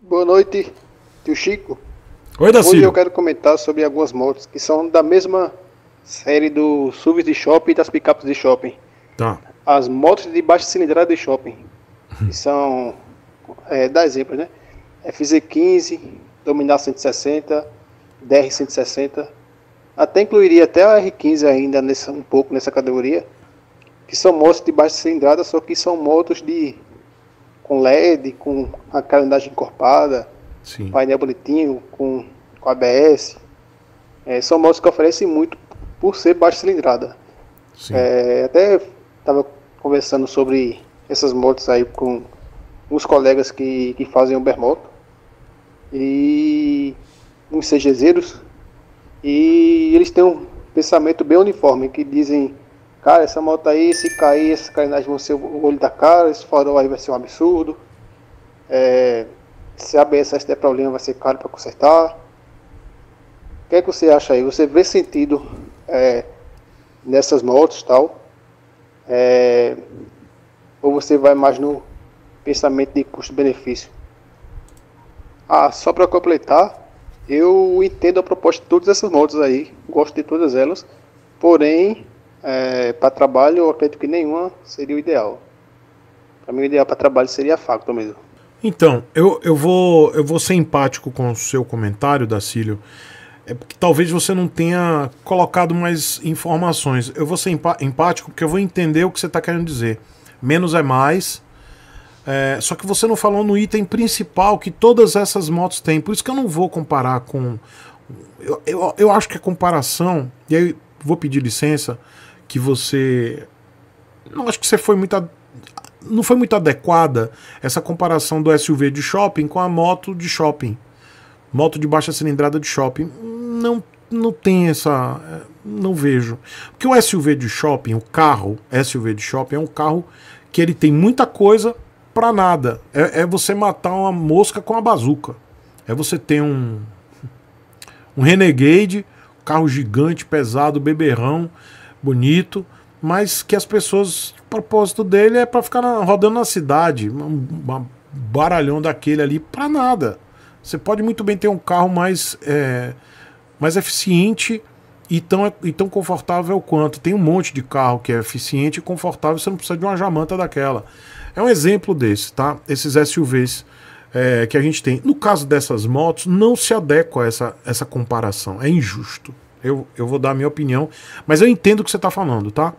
Boa noite, tio Chico. Oi, Daci. Hoje eu quero comentar sobre algumas motos que são da mesma série do SUVs de shopping e das picapes de shopping. Tá. As motos de baixa cilindrada de shopping. Que uhum. são, é, dá exemplo, né? FZ15, Dominar 160, DR160. Até incluiria até a R15 ainda um pouco nessa categoria. Que são motos de baixa cilindrada, só que são motos de com LED, com a calendagem encorpada, Sim. painel bonitinho, com, com ABS. É, são motos que oferecem muito por ser baixa cilindrada. É, até estava conversando sobre essas motos aí com uns colegas que, que fazem Ubermoto e uns CGZeros. e eles têm um pensamento bem uniforme que dizem Cara, essa moto aí, se cair, essa carenagem vão ser o olho da cara, esse farol aí vai ser um absurdo. É, se a BSS der problema, vai ser caro para consertar. O que, é que você acha aí? Você vê sentido é, nessas motos tal? É, ou você vai mais no pensamento de custo-benefício? Ah, só para completar, eu entendo a proposta de todas essas motos aí, gosto de todas elas, porém é, para trabalho, eu acredito que nenhuma seria o ideal. Para mim, o ideal para trabalho seria a facto mesmo. Então, eu, eu, vou, eu vou ser empático com o seu comentário, Dacílio. É porque talvez você não tenha colocado mais informações. Eu vou ser empático porque eu vou entender o que você está querendo dizer. Menos é mais. É, só que você não falou no item principal que todas essas motos têm. Por isso que eu não vou comparar com. Eu, eu, eu acho que a é comparação. E aí vou pedir licença que você. Não acho que você foi muito. Não foi muito adequada essa comparação do SUV de shopping com a moto de shopping. Moto de baixa cilindrada de shopping. Não, não tem essa. Eh, não vejo. Porque o SUV de shopping, o carro SUV de shopping, é um carro que ele tem muita coisa para nada. É, é você matar uma mosca com a bazuca. É você ter um. Um Renegade, carro gigante, pesado, beberrão bonito, mas que as pessoas. O propósito dele é para ficar na, rodando na cidade, um, um baralhão daquele ali, para nada. Você pode muito bem ter um carro mais, é, mais eficiente e tão, e tão confortável quanto. Tem um monte de carro que é eficiente e confortável, você não precisa de uma jamanta daquela. É um exemplo desse, tá? Esses SUVs é, que a gente tem. No caso dessas motos, não se adequa a essa, essa comparação. É injusto. Eu, eu vou dar a minha opinião, mas eu entendo o que você está falando, tá?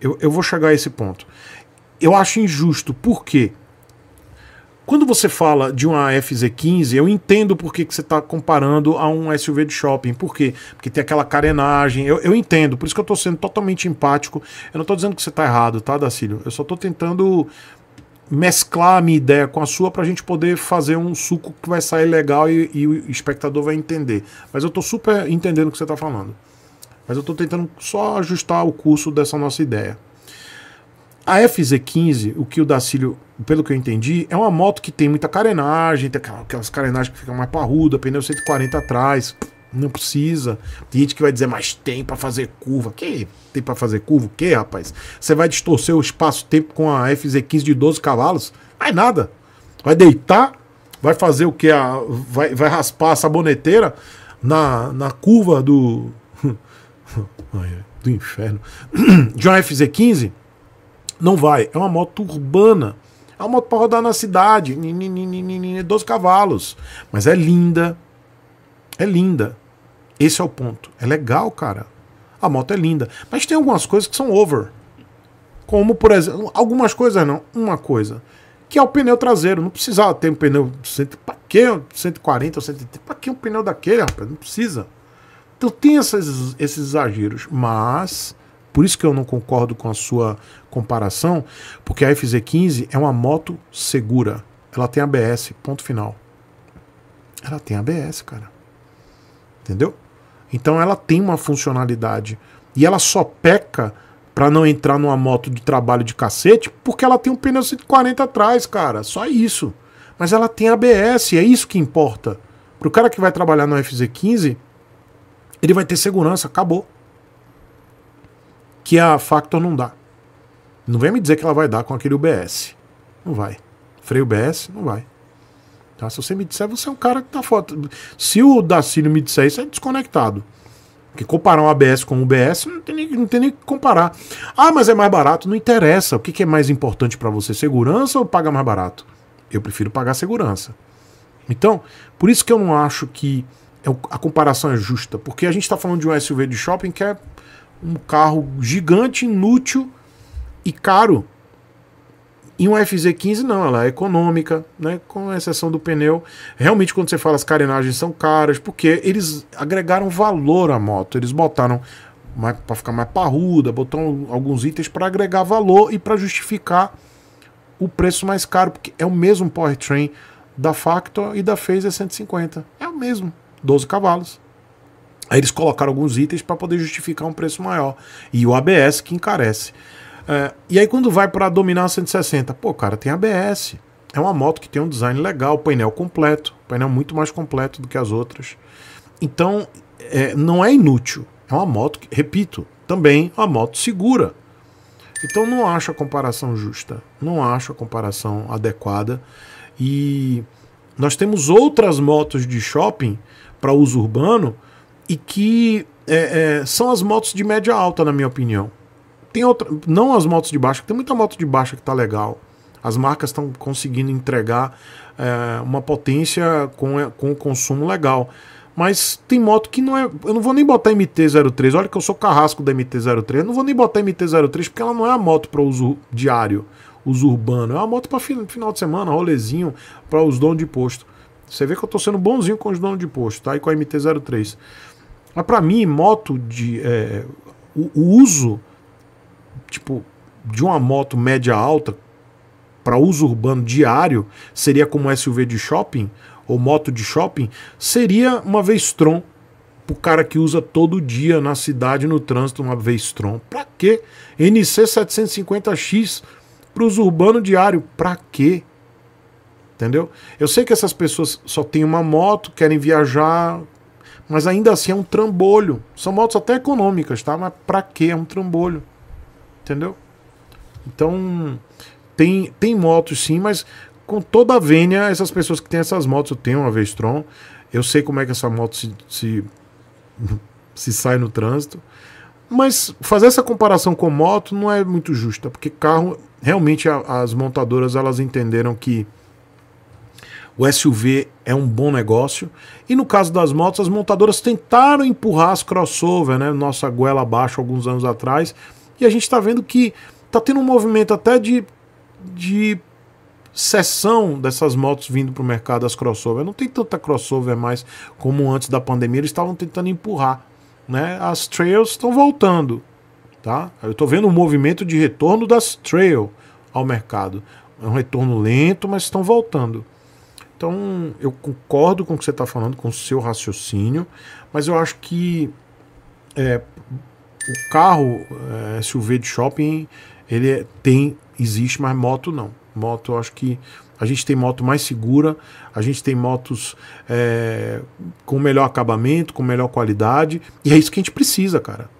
Eu, eu vou chegar a esse ponto. Eu acho injusto, por quê? Quando você fala de uma FZ15, eu entendo por que, que você está comparando a um SUV de shopping. Por quê? Porque tem aquela carenagem. Eu, eu entendo, por isso que eu estou sendo totalmente empático. Eu não estou dizendo que você está errado, tá, Dacílio? Eu só estou tentando mesclar a minha ideia com a sua para a gente poder fazer um suco que vai sair legal e, e o espectador vai entender. Mas eu estou super entendendo o que você está falando. Mas eu estou tentando só ajustar o curso dessa nossa ideia. A FZ15, o que o Dacílio, pelo que eu entendi, é uma moto que tem muita carenagem, tem aquelas carenagens que ficam mais parruda, pneu 140 atrás, não precisa. Tem gente que vai dizer, mas tem para fazer curva. Que? Tem para fazer curva? O que, rapaz? Você vai distorcer o espaço-tempo com a FZ15 de 12 cavalos? Vai nada. Vai deitar, vai fazer o que? A, vai, vai raspar a saboneteira na, na curva do. do inferno. de uma FZ15? Não vai. É uma moto urbana. É uma moto para rodar na cidade. 12 cavalos. Mas é linda é linda. Esse é o ponto. É legal, cara. A moto é linda. Mas tem algumas coisas que são over. Como, por exemplo, algumas coisas não, uma coisa. Que é o pneu traseiro. Não precisava ter um pneu. Pra que 140 ou 130? Pra que um pneu daquele, rapaz? Não precisa. Então tem esses exageros. Mas. Por isso que eu não concordo com a sua comparação, porque a FZ15 é uma moto segura. Ela tem ABS, ponto final. Ela tem ABS, cara. Entendeu? Então ela tem uma funcionalidade. E ela só peca para não entrar numa moto de trabalho de cacete porque ela tem um pneu 140 atrás, cara. Só isso. Mas ela tem ABS, é isso que importa. Pro cara que vai trabalhar no FZ15, ele vai ter segurança, acabou. Que a Factor não dá. Não vem me dizer que ela vai dar com aquele UBS. Não vai. Freio BS, não vai. Tá? Se você me disser, você é um cara que tá foto Se o Dacílio me disser isso, é desconectado. Porque comparar um ABS com um BS não tem, nem, não tem nem que comparar. Ah, mas é mais barato. Não interessa. O que, que é mais importante para você? Segurança ou pagar mais barato? Eu prefiro pagar segurança. Então, por isso que eu não acho que é a comparação é justa. Porque a gente está falando de um SUV de shopping que é um carro gigante, inútil e caro. E uma FZ15 não, ela é econômica, né? com exceção do pneu. Realmente, quando você fala as carenagens são caras, porque eles agregaram valor à moto, eles botaram para ficar mais parruda, botaram alguns itens para agregar valor e para justificar o preço mais caro, porque é o mesmo powertrain da Factor e da Phaser 150. É o mesmo, 12 cavalos. Aí eles colocaram alguns itens para poder justificar um preço maior. E o ABS que encarece. É, e aí quando vai para dominar 160, pô, cara, tem ABS. É uma moto que tem um design legal, painel completo, painel muito mais completo do que as outras. Então, é, não é inútil. É uma moto, que, repito, também é uma moto segura. Então não acho a comparação justa, não acho a comparação adequada. E nós temos outras motos de shopping para uso urbano e que é, é, são as motos de média alta, na minha opinião. Tem outra, não as motos de baixa, tem muita moto de baixa que tá legal. As marcas estão conseguindo entregar é, uma potência com, eh, com consumo legal. Mas tem moto que não é. Eu não vou nem botar MT-03. Olha que eu sou carrasco da MT-03. Eu não vou nem botar MT-03 porque ela não é a moto para uso diário, uso urbano. É uma moto para final de semana, rolezinho, para os donos de posto. Você vê que eu estou sendo bonzinho com os donos de posto, tá? E com a MT-03. Mas para mim, moto de. É, o, o uso tipo, de uma moto média alta para uso urbano diário, seria como SUV de shopping ou moto de shopping, seria uma Vestron pro cara que usa todo dia na cidade, no trânsito, uma Vestron. Pra quê? NC 750X para uso urbano diário. Pra quê? Entendeu? Eu sei que essas pessoas só têm uma moto, querem viajar, mas ainda assim é um trambolho. São motos até econômicas, tá? Mas pra quê? É um trambolho. Entendeu? Então, tem, tem motos sim, mas com toda a vênia, essas pessoas que têm essas motos, eu tenho uma Vestron, eu sei como é que essa moto se, se, se sai no trânsito. Mas fazer essa comparação com moto não é muito justa, porque carro, realmente a, as montadoras elas entenderam que o SUV é um bom negócio. E no caso das motos, as montadoras tentaram empurrar as crossover, né? Nossa goela abaixo alguns anos atrás, e a gente está vendo que está tendo um movimento até de, de sessão dessas motos vindo para o mercado, as crossover. Não tem tanta crossover mais como antes da pandemia, eles estavam tentando empurrar. Né? As trails estão voltando. Tá? Eu estou vendo um movimento de retorno das trail ao mercado. É um retorno lento, mas estão voltando. Então, eu concordo com o que você está falando, com o seu raciocínio, mas eu acho que é, o carro eh, SUV de shopping, ele é, tem, existe, mas moto não. Moto, acho que a gente tem moto mais segura, a gente tem motos é, com melhor acabamento, com melhor qualidade, e é isso que a gente precisa, cara.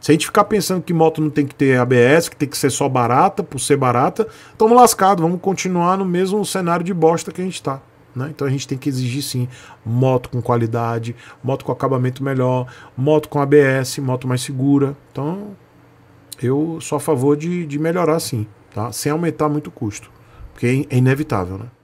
Se a gente ficar pensando que moto não tem que ter ABS, que tem que ser só barata, por ser barata, estamos lascados, vamos continuar no mesmo cenário de bosta que a gente está. Né? Então a gente tem que exigir sim moto com qualidade, moto com acabamento melhor, moto com ABS, moto mais segura. Então eu sou a favor de, de melhorar sim, tá? sem aumentar muito o custo, porque é inevitável. Né?